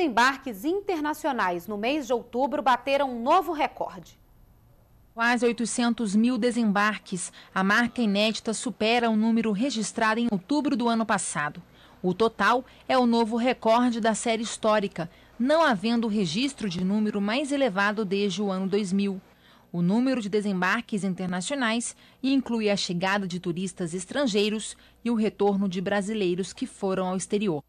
desembarques internacionais no mês de outubro bateram um novo recorde. Quase 800 mil desembarques. A marca inédita supera o número registrado em outubro do ano passado. O total é o novo recorde da série histórica, não havendo registro de número mais elevado desde o ano 2000. O número de desembarques internacionais inclui a chegada de turistas estrangeiros e o retorno de brasileiros que foram ao exterior.